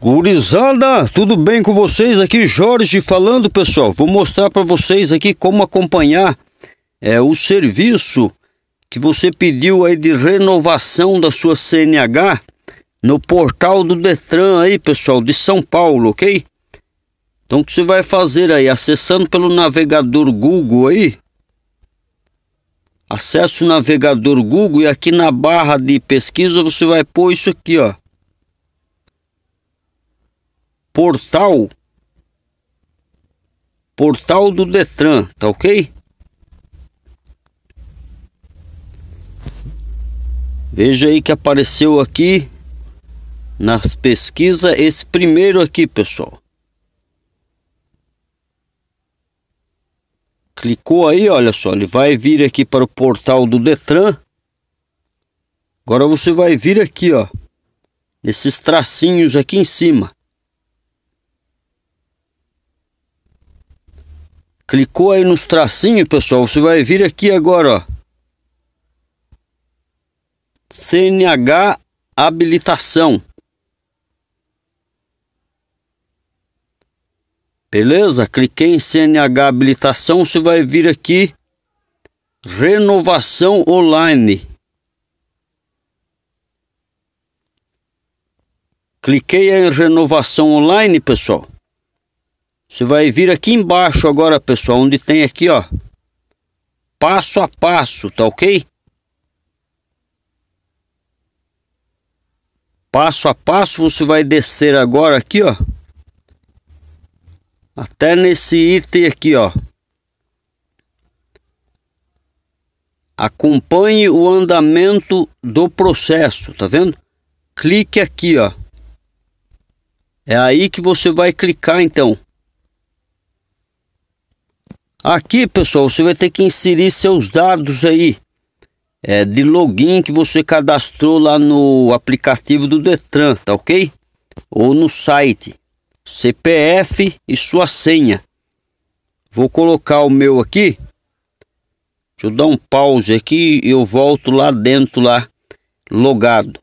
Gurizada, tudo bem com vocês? Aqui Jorge falando, pessoal. Vou mostrar para vocês aqui como acompanhar é, o serviço que você pediu aí de renovação da sua CNH no portal do Detran aí, pessoal, de São Paulo, ok? Então o que você vai fazer aí? Acessando pelo navegador Google aí. Acesse o navegador Google e aqui na barra de pesquisa você vai pôr isso aqui, ó portal portal do Detran, tá ok? Veja aí que apareceu aqui nas pesquisas esse primeiro aqui, pessoal. Clicou aí, olha só, ele vai vir aqui para o portal do Detran. Agora você vai vir aqui, ó, nesses tracinhos aqui em cima. Clicou aí nos tracinhos, pessoal. Você vai vir aqui agora, ó. CNH habilitação. Beleza? Cliquei em CNH habilitação, você vai vir aqui renovação online. Cliquei em renovação online, pessoal. Você vai vir aqui embaixo agora, pessoal, onde tem aqui, ó. Passo a passo, tá ok? Passo a passo você vai descer agora aqui, ó. Até nesse item aqui, ó. Acompanhe o andamento do processo, tá vendo? Clique aqui, ó. É aí que você vai clicar então. Aqui, pessoal, você vai ter que inserir seus dados aí é, de login que você cadastrou lá no aplicativo do Detran, tá ok? Ou no site, CPF e sua senha. Vou colocar o meu aqui. Deixa eu dar um pause aqui e eu volto lá dentro lá logado.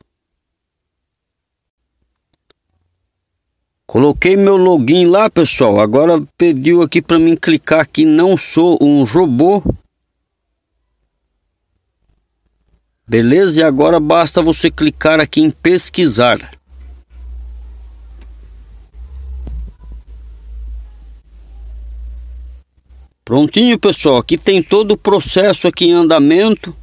Coloquei meu login lá, pessoal. Agora pediu aqui para mim clicar que não sou um robô. Beleza? E agora basta você clicar aqui em pesquisar. Prontinho, pessoal. Aqui tem todo o processo aqui em andamento.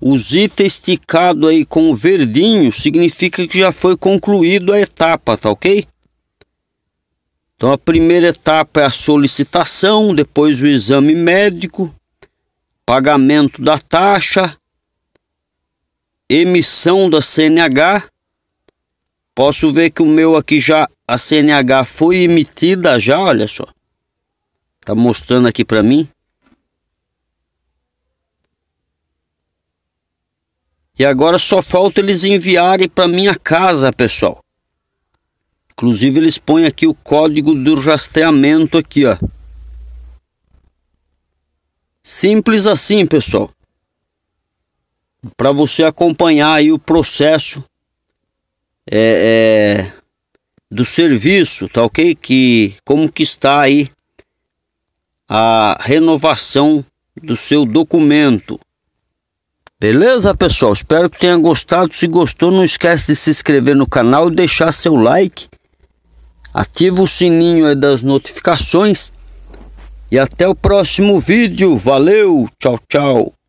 O itens é esticado aí com verdinho significa que já foi concluído a etapa, tá ok? Então a primeira etapa é a solicitação, depois o exame médico, pagamento da taxa, emissão da CNH. Posso ver que o meu aqui já a CNH foi emitida já, olha só. Tá mostrando aqui para mim. E agora só falta eles enviarem para minha casa, pessoal. Inclusive eles põem aqui o código do rastreamento aqui, ó. Simples assim, pessoal. Para você acompanhar aí o processo é, é, do serviço, tá ok? Que como que está aí a renovação do seu documento. Beleza, pessoal? Espero que tenha gostado. Se gostou, não esquece de se inscrever no canal e deixar seu like ativa o sininho das notificações e até o próximo vídeo. Valeu, tchau, tchau.